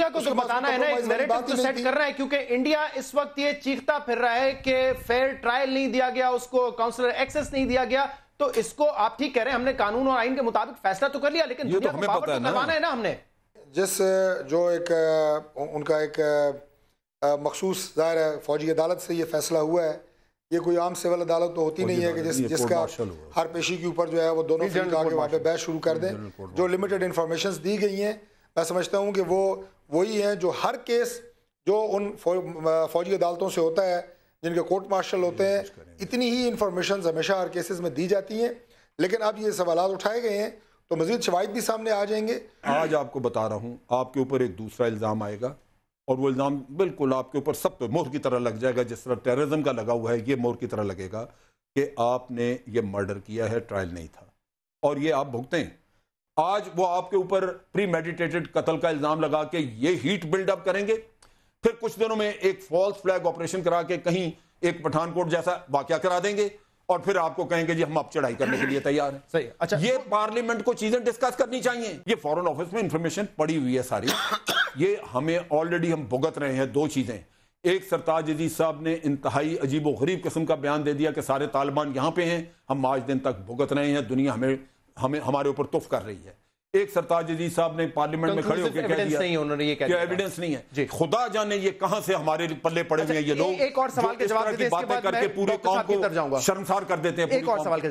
India को तो बताना है ना एक नैरेटिव तो सेट कर रहा है क्योंकि इंडिया इस वक्त ये चीखता फिर रहा है कि फेयर ट्रायल नहीं दिया गया उसको काउंसलर एक्सेस नहीं दिया गया तो इसको आप ठीक कह रहे हैं हमने कानून और आइन के मुताबिक फैसला तो कर लिया लेकिन तो हमें पता तो है ना।, है ना हमने जिस जो एक उनका एक मखसूस जाहिर है फौजी अदालत से ये फैसला हुआ है ये कोई आम सिविल अदालत तो होती नहीं है कि जिस जिसका हर पेशी के ऊपर जो है वो दोनों आगे वहाँ पे बहस शुरू कर दें जो लिमिटेड इन्फॉर्मेशन दी गई हैं मैं समझता हूँ कि वो वही हैं जो हर केस जो उन फौजी अदालतों से होता है जिनके कोर्ट मार्शल होते हैं इतनी ही इन्फॉर्मेशन हमेशा हर केसेस में दी जाती हैं लेकिन अब ये सवाल उठाए गए हैं तो मजीद शवाद भी सामने आ जाएंगे आज आपको बता रहा हूँ आपके ऊपर एक दूसरा इल्ज़ाम आएगा और वो इल्ज़ाम बिल्कुल आपके ऊपर सब पे मोहर की तरह लग जाएगा जिस तरह टेररिज्म का लगा हुआ है ये मोहर की तरह लगेगा कि आपने ये मर्डर किया है ट्रायल नहीं था और ये आप भुगतें आज वो आपके ऊपर प्री मेडिटेटेड कत्ल का इल्जाम लगा के ये हीट बिल्डअप करेंगे फिर कुछ दिनों में एक फॉल्स फ्लैग ऑपरेशन करा के कहीं एक पठानकोट जैसा वाक्य करा देंगे और फिर आपको कहेंगे जी हम आप चढ़ाई करने के लिए तैयार हैं सही अच्छा ये पार्लियामेंट को चीजें डिस्कस करनी चाहिए ये फॉरेन ऑफिस में इंफॉर्मेशन पड़ी हुई है सारी ये हमें ऑलरेडी हम भुगत रहे हैं दो चीजें एक सरताज अजीज साहब ने इंतहाई अजीब व गरीब किस्म का बयान दे दिया कि सारे तालिबान यहां पे हैं हम आज दिन तक भुगत रहे हैं दुनिया हमें हमें हमारे ऊपर तुफ कर रही है एक सरताज अजीज साहब ने पार्लियामेंट में खड़े होकर कह दिया नहीं उन्होंने ये कह एविडेंस नहीं है खुदा जाने ये कहां से हमारे पल्ले पड़े अच्छा, हुए हैं ये लोग एक और सवाल के जवाब करके पूरे को शर्मसार कर देते हैं एक और सवाल के